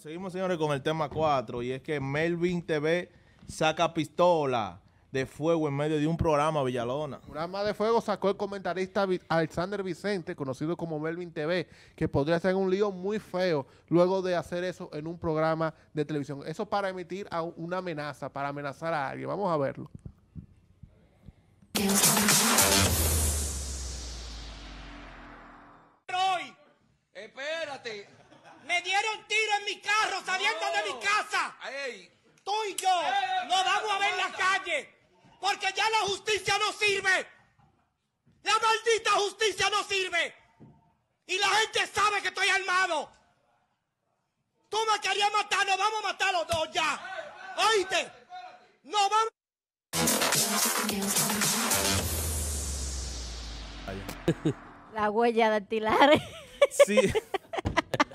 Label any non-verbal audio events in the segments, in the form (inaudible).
seguimos, señores, con el tema 4 y es que Melvin TV saca pistola de fuego en medio de un programa Villalona. un arma de fuego sacó el comentarista Alexander Vicente, conocido como Melvin TV, que podría ser un lío muy feo luego de hacer eso en un programa de televisión. Eso para emitir una amenaza, para amenazar a alguien. Vamos a verlo. Hoy, espérate, me dieron tiro mi carro, saliendo de mi casa. Tú y yo no nos vamos a ver en la calle. Porque ya la justicia no sirve. La maldita justicia no sirve. Y la gente sabe que estoy armado. Tú me querías matar, nos vamos a matar los dos ya. Oíste. Nos vamos. La huella dactilar. Sí.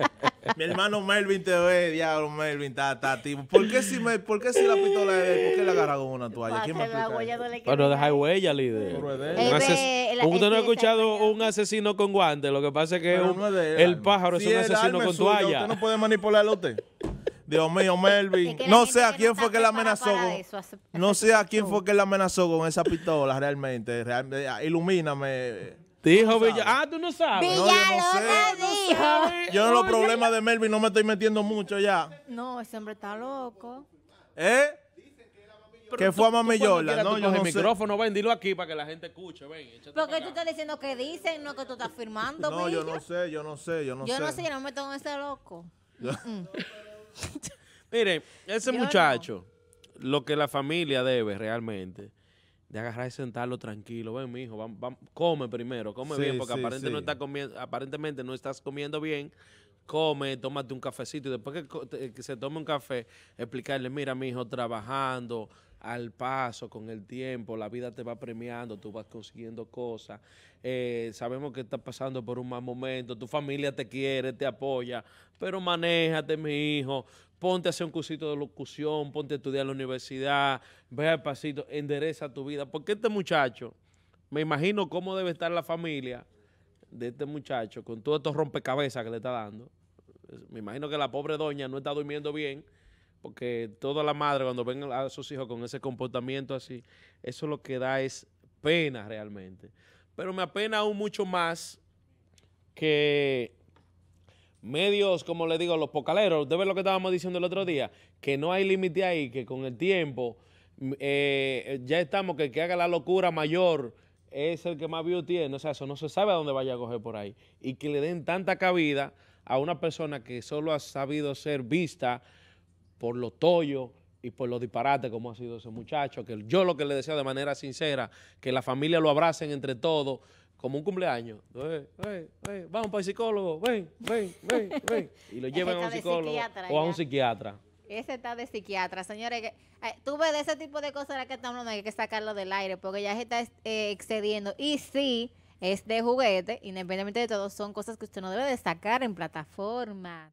(laughs) Mi hermano Melvin te ve, diablo, Melvin, está, ta, ¿Por qué, si me, ¿Por qué si la pistola es de él? ¿Por qué le agarra con una toalla? ¿Quién me de Pero deja huella, líder. Usted no ha escuchado un asesino con guantes. Lo que pasa es que el pájaro es un asesino con toalla. Usted no puede manipularlo usted. Dios mío, Melvin. No sé a quién fue que la amenazó. Con, no sé a quién fue que la amenazó con esa pistola realmente. Eh, ilumíname. Dijo Villalona. Ah, tú no sabes. No, yo no sé. dijo. Yo en los problemas de Melvin no me estoy metiendo mucho ya. No, ese hombre está loco. ¿Eh? Que fue a Mami Yola, ¿no? Yo no el sé. micrófono, ven, dilo aquí para que la gente escuche, ven. Porque tú estás diciendo que dicen, no que tú estás firmando, No, yo no sé, yo no sé, yo no sé. Yo no sé, yo no me tengo que ese loco. (laughs) Mire, ese muchacho, lo que la familia debe realmente de agarrar y sentarlo tranquilo. Ven, mi hijo, come primero, come bien, porque aparentemente, No está comiendo, aparentemente no estás comiendo bien. Come, tómate un cafecito y después que, se tome un café, explicarle, mira, mi hijo, trabajando al paso, con el tiempo, la vida te va premiando, tú vas consiguiendo cosas. Eh, sabemos que estás pasando por un mal momento, tu familia te quiere, te apoya, pero manéjate, mi hijo ponte a hacer un cursito de locución, ponte a estudiar en la universidad, ve al pasito, endereza tu vida. Porque este muchacho, me imagino cómo debe estar la familia de este muchacho con todos estos rompecabezas que le está dando. Me imagino que la pobre doña no está durmiendo bien, porque toda la madre cuando ven a sus hijos con ese comportamiento así, eso lo que da es pena realmente. Pero me apena aún mucho más que medios, como le digo, los pocaleros, usted ve lo que estábamos diciendo el otro día, que no hay límite ahí, que con el tiempo mm, eh, ya estamos, que el que haga la locura mayor es el que más view tiene, o sea, eso no se sabe a dónde vaya a coger por ahí, y que le den tanta cabida a una persona que solo ha sabido ser vista por lo toyo y por los disparates como ha sido ese muchacho, que yo lo que le deseo de manera sincera, que la familia lo abracen entre todos, como un cumpleaños. vamos para el psicólogo, ven, ven, ven, ven. Y lo llevan a un psicólogo o a un psiquiatra. Ese está de psiquiatra, señores. Eh, tú ves de ese tipo de cosas que estamos hablando, hay que sacarlo del aire porque ya se está eh, excediendo. Y sí, es de juguete, independientemente de todo, son cosas que usted no debe de sacar en plataforma.